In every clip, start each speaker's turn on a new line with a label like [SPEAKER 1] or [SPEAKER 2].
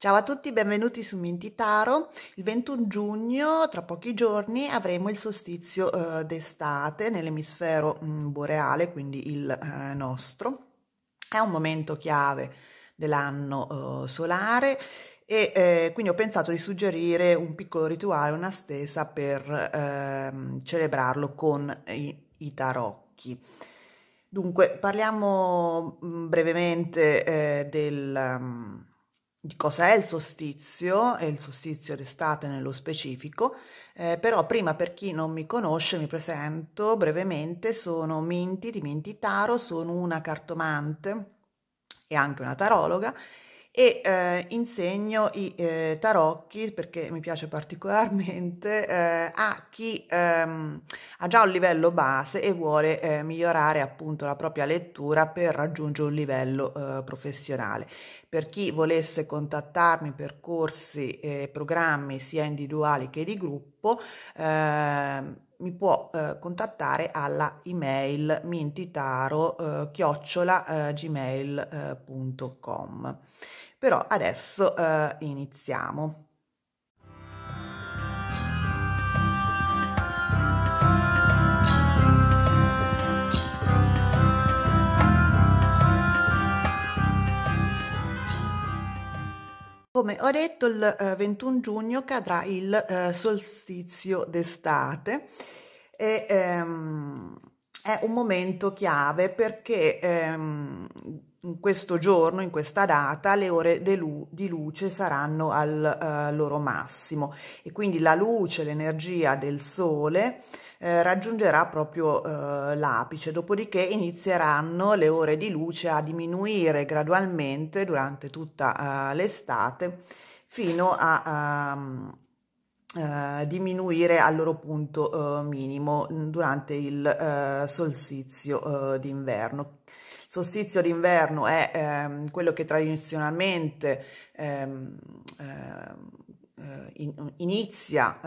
[SPEAKER 1] Ciao a tutti, benvenuti su Mintitaro. Il 21 giugno, tra pochi giorni, avremo il solstizio eh, d'estate nell'emisfero mh, mm, boreale, quindi il eh, nostro. È un momento chiave dell'anno eh, solare e eh, quindi ho pensato di suggerire un piccolo rituale, una stesa per ehm, celebrarlo con i, i tarocchi. Dunque, parliamo mh, mm, brevemente eh, del... Um, di cosa è il sostizio e il sostizio d'estate nello specifico, eh, però prima per chi non mi conosce mi presento brevemente, sono Minti di Minti Taro, sono una cartomante e anche una tarologa e eh, insegno i eh, tarocchi perché mi piace particolarmente eh, a chi ehm, ha già un livello base e vuole eh, migliorare appunto la propria lettura per raggiungere un livello eh, professionale. Per chi volesse contattarmi per corsi e programmi sia individuali che di gruppo, ehm, mi può eh, contattare alla email mintitaro eh, chiocciola eh, gmail.com. Eh, però adesso eh, iniziamo. Come ho detto, il eh, 21 giugno cadrà il eh, solstizio d'estate e ehm, è un momento chiave perché ehm, in questo giorno, in questa data, le ore di luce saranno al eh, loro massimo e quindi la luce, l'energia del sole eh, raggiungerà proprio eh, l'apice, dopodiché inizieranno le ore di luce a diminuire gradualmente durante tutta eh, l'estate fino a, a ehm, eh, diminuire al loro punto eh, minimo durante il solstizio d'inverno solstizio d'inverno è ehm, quello che tradizionalmente ehm, ehm, in, inizia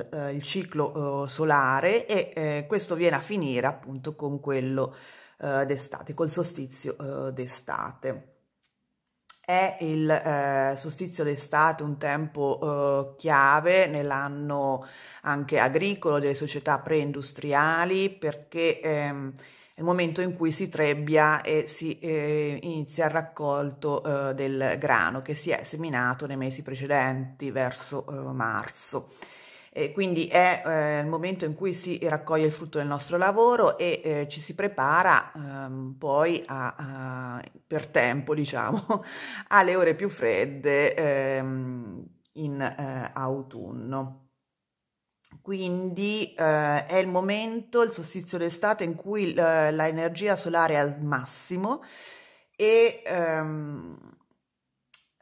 [SPEAKER 1] eh, il ciclo eh, solare e eh, questo viene a finire appunto con quello eh, d'estate, col solstizio eh, d'estate. È il eh, solstizio d'estate un tempo eh, chiave nell'anno anche agricolo delle società preindustriali perché ehm, il momento in cui si trebbia e si eh, inizia il raccolto eh, del grano che si è seminato nei mesi precedenti verso eh, marzo. E quindi è eh, il momento in cui si raccoglie il frutto del nostro lavoro e eh, ci si prepara ehm, poi a, a, per tempo, diciamo, alle ore più fredde ehm, in autunno. Quindi eh, è il momento, il solstizio d'estate, in cui l'energia solare è al massimo e ehm,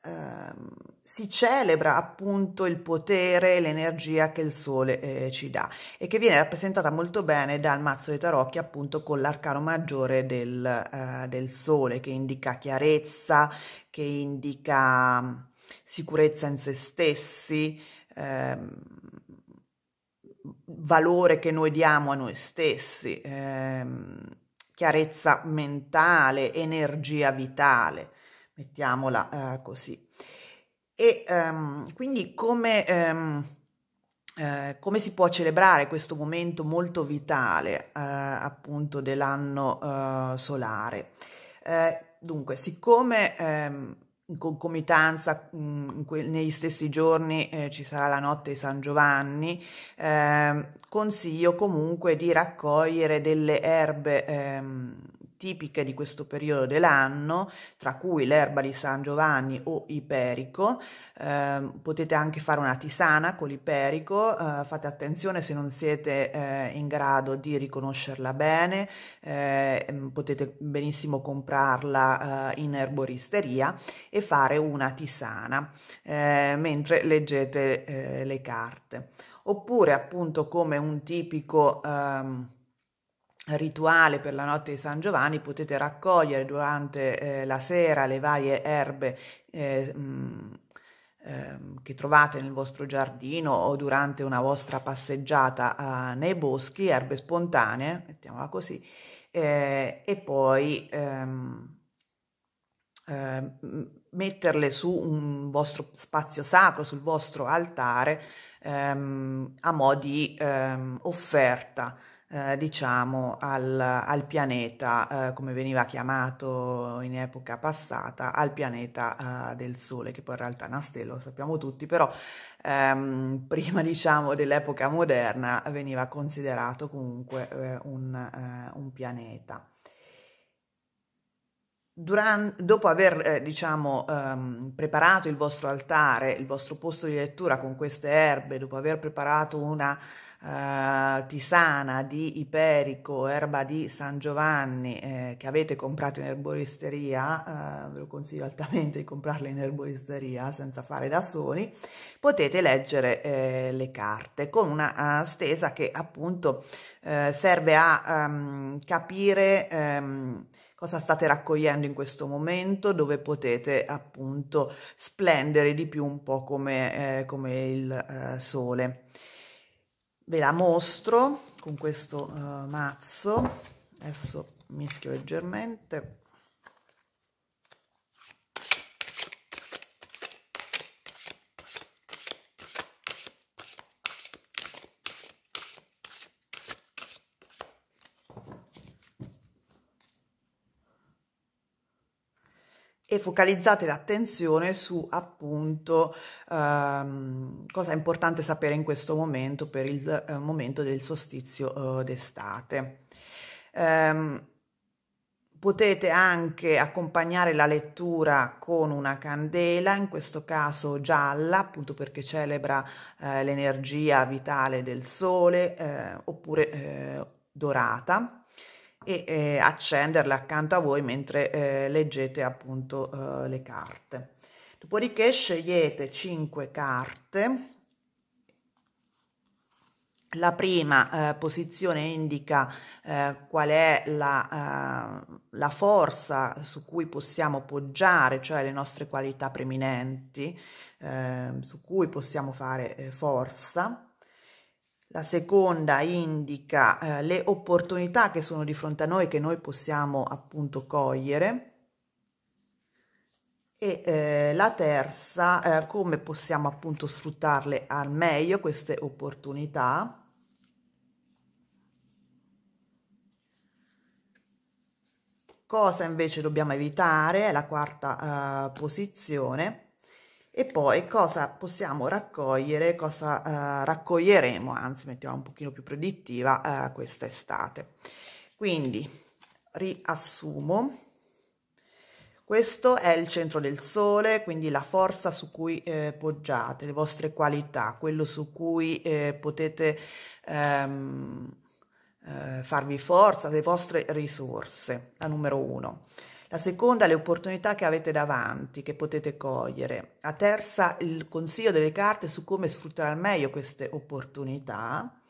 [SPEAKER 1] ehm, si celebra appunto il potere l'energia che il sole eh, ci dà e che viene rappresentata molto bene dal mazzo dei tarocchi appunto con l'arcano maggiore del, eh, del sole che indica chiarezza, che indica mm, sicurezza in se stessi. Ehm, valore che noi diamo a noi stessi, ehm, chiarezza mentale, energia vitale, mettiamola eh, così. E ehm, quindi come, ehm, eh, come, si può celebrare questo momento molto vitale eh, appunto dell'anno eh, solare? Eh, dunque, siccome ehm, in concomitanza mm, in que- negli stessi giorni eh, ci sarà la notte di San Giovanni, eh, consiglio comunque di raccogliere delle erbe ehm, tipiche di questo periodo dell'anno, tra cui l'erba di San Giovanni o iperico. Eh, potete anche fare una tisana con l'iperico, eh, fate attenzione se non siete eh, in grado di riconoscerla bene, eh, mm, potete benissimo comprarla eh, in erboristeria e fare una tisana eh, mentre leggete le carte. Oppure appunto come un tipico... Ehm, rituale per la notte di San Giovanni potete raccogliere durante eh, la sera le varie erbe eh, mh, mm, eh, che trovate nel vostro giardino o durante una vostra passeggiata nei boschi, erbe spontanee, mettiamola così, eh, e poi ehm, ehm metterle su un vostro spazio sacro, sul vostro altare, ehm, a mo' di ehm, offerta eh, diciamo, al, al pianeta, eh, come veniva chiamato in epoca passata, al pianeta eh, del Sole, che poi in realtà è una stella, lo sappiamo tutti, però ehm, prima diciamo, dell'epoca moderna veniva considerato comunque eh, un, eh, un pianeta. Durante, dopo aver eh, diciamo, ehm, preparato il vostro altare, il vostro posto di lettura con queste erbe, dopo aver preparato una eh, tisana di iperico, erba di San Giovanni eh, che avete comprato in erboristeria, eh, ve lo consiglio altamente di comprarla in erboristeria senza fare da soli, potete leggere eh, le carte con una uh, stesa che appunto serve a um, capire um, cosa state raccogliendo in questo momento, dove potete appunto splendere di più un po' come, eh, come il eh, sole ve la mostro con questo uh, mazzo adesso mischio leggermente e focalizzate l'attenzione su appunto ehm, cosa è importante sapere in questo momento per il eh, momento del sostizio eh, d'estate. Ehm, potete anche accompagnare la lettura con una candela, in questo caso gialla, appunto perché celebra eh, l'energia vitale del sole, eh, oppure eh, dorata e eh, accenderle accanto a voi mentre eh, leggete appunto eh, le carte. Dopodiché scegliete 5 carte. La prima eh, posizione indica eh, qual è la, eh, la forza su cui possiamo poggiare, cioè le nostre qualità preminenti, su cui possiamo fare forza. La seconda indica eh, le opportunità che sono di fronte a noi, che noi possiamo appunto cogliere. E eh, la terza, eh, come possiamo appunto sfruttarle al meglio queste opportunità. Cosa invece dobbiamo evitare, è la quarta eh, posizione e poi cosa possiamo raccogliere, cosa eh, raccoglieremo, anzi mettiamo un pochino più predittiva eh, questa estate. Quindi riassumo, questo è il centro del sole, quindi la forza su cui eh, poggiate, le vostre qualità, quello su cui eh, potete ehm, eh, farvi forza, le vostre risorse, la numero uno la seconda le opportunità che avete davanti, che potete cogliere, la terza il consiglio delle carte su come sfruttare al meglio queste opportunità,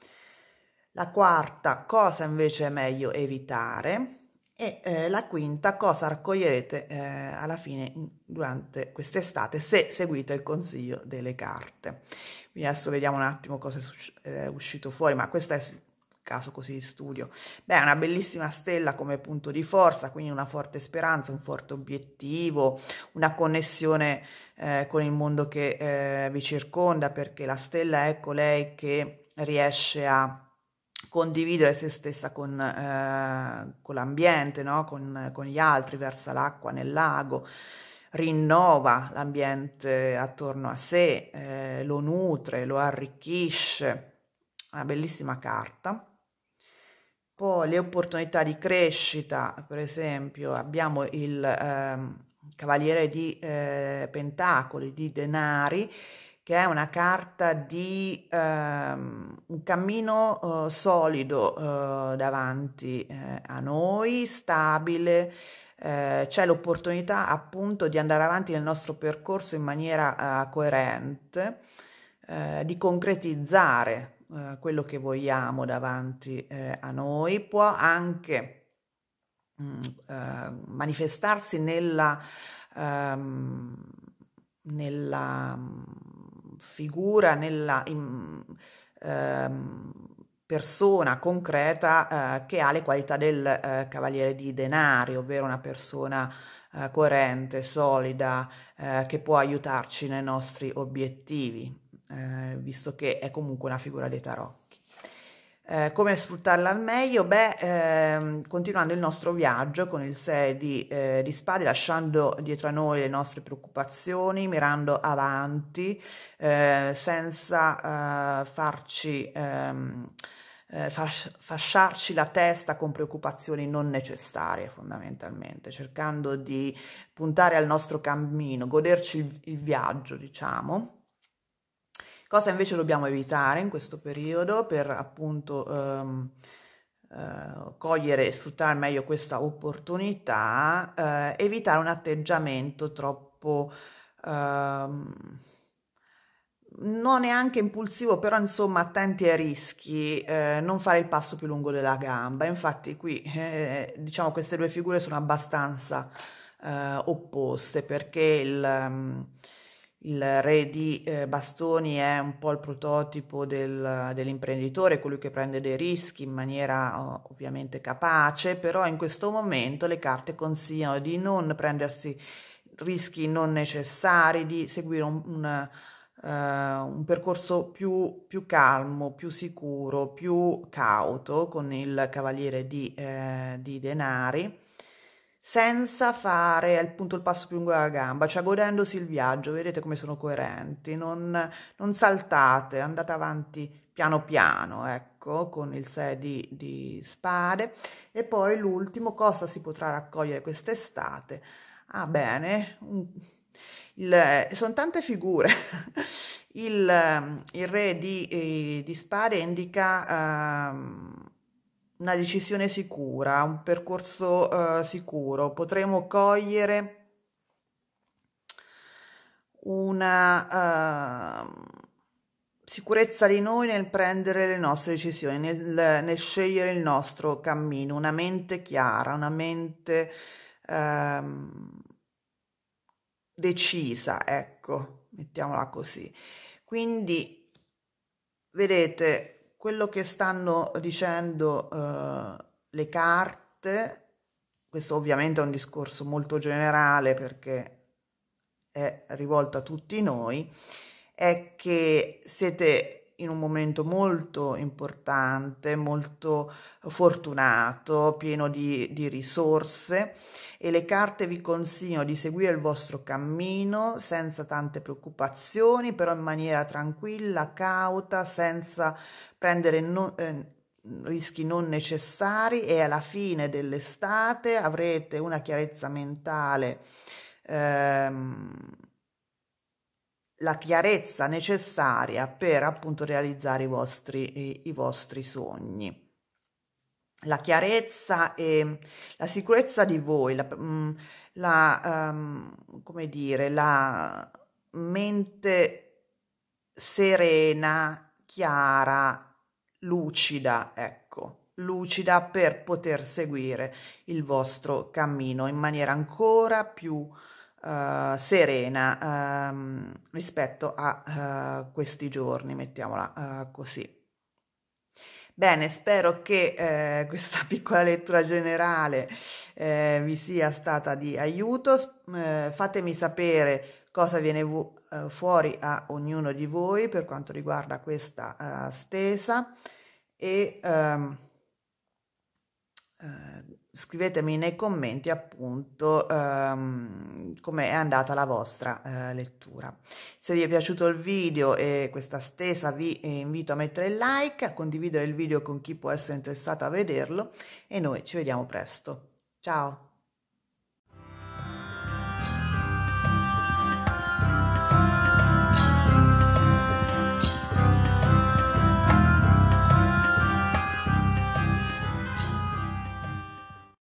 [SPEAKER 1] la quarta cosa invece è meglio evitare e eh, la quinta cosa raccoglierete eh, alla fine durante quest'estate se seguite il consiglio delle carte. Quindi adesso vediamo un attimo cosa è, è eh, uscito fuori, ma questa è caso così di studio. Beh, è una bellissima stella come punto di forza, quindi una forte speranza, un forte obiettivo, una connessione eh, con il mondo che eh, vi circonda, perché la stella è colei ecco, che riesce a condividere se stessa con, eh, con l'ambiente, no? con, con gli altri, versa l'acqua nel lago rinnova l'ambiente attorno a sé, eh, lo nutre, lo arricchisce. Una bellissima carta. Poi le opportunità di crescita, per esempio, abbiamo il ehm, Cavaliere di eh, Pentacoli, di Denari, che è una carta di ehm, un cammino eh, solido eh, davanti eh, a noi, stabile, eh, c'è l'opportunità appunto di andare avanti nel nostro percorso in maniera eh, coerente, di concretizzare eh, quello che vogliamo davanti eh, a noi, può anche mh, mm, eh, manifestarsi nella, ehm, nella mm, figura, nella in, ehm, persona concreta eh, che ha le qualità del eh, cavaliere di denari, ovvero una persona eh, coerente, solida, eh, che può aiutarci nei nostri obiettivi. Eh, visto che è comunque una figura dei tarocchi. Eh, come sfruttarla al meglio? Beh, ehm, continuando il nostro viaggio con il 6 di, eh, di, spade, lasciando dietro a noi le nostre preoccupazioni, mirando avanti, eh, senza eh, farci... Ehm, eh, fasciarci la testa con preoccupazioni non necessarie fondamentalmente, cercando di puntare al nostro cammino, goderci il, il viaggio, diciamo, Cosa invece dobbiamo evitare in questo periodo per appunto ehm, eh, cogliere e sfruttare al meglio questa opportunità? Eh, evitare un atteggiamento troppo... Ehm, non neanche impulsivo, però insomma attenti ai rischi, eh, non fare il passo più lungo della gamba. Infatti qui eh, diciamo queste due figure sono abbastanza eh, opposte perché il, ehm, il re di eh, bastoni è un po' il prototipo del, dell'imprenditore, colui che prende dei rischi in maniera ovviamente capace, però in questo momento le carte consigliano di non prendersi rischi non necessari, di seguire un, un, uh, un percorso più, più, calmo, più sicuro, più cauto con il cavaliere di, eh, di denari senza fare appunto il passo più lungo della gamba, cioè godendosi il viaggio, vedete come sono coerenti, non, non saltate, andate avanti piano piano, ecco, con il 6 di, di spade. E poi l'ultimo, cosa si potrà raccogliere quest'estate? Ah, bene, il, sono tante figure. Il, il re di, eh, di, spade indica... Um, una decisione sicura, un percorso uh, sicuro, potremo cogliere una uh, sicurezza di noi nel prendere le nostre decisioni, nel, nel, scegliere il nostro cammino, una mente chiara, una mente uh, decisa, ecco, mettiamola così. Quindi, vedete, quello che stanno dicendo eh, le carte, questo ovviamente è un discorso molto generale perché è rivolto a tutti noi, è che siete in un momento molto importante, molto eh, fortunato, pieno di, di, risorse e le carte vi consigliano di seguire il vostro cammino senza tante preoccupazioni, però in maniera tranquilla, cauta, senza prendere no, eh, rischi non necessari e alla fine dell'estate avrete una chiarezza mentale. Ehm, la chiarezza necessaria per appunto realizzare i vostri, i vostri sogni. La chiarezza e la sicurezza di voi, la, mm, la um, come dire, la mente serena, chiara, lucida, ecco, lucida per poter seguire il vostro cammino in maniera ancora più uh, serena um, rispetto a uh, questi giorni, mettiamola uh, così. Bene, spero che eh, questa piccola lettura generale eh, vi sia stata di aiuto. Eh, fatemi sapere cosa viene fuori a ognuno di voi per quanto riguarda questa stesa e ehm, scrivetemi nei commenti appunto um, come è andata la vostra uh, lettura. Se vi è piaciuto il video e questa stesa vi eh, invito a mettere il like, a condividere il video con chi può essere interessato a vederlo e noi ci vediamo presto. Ciao!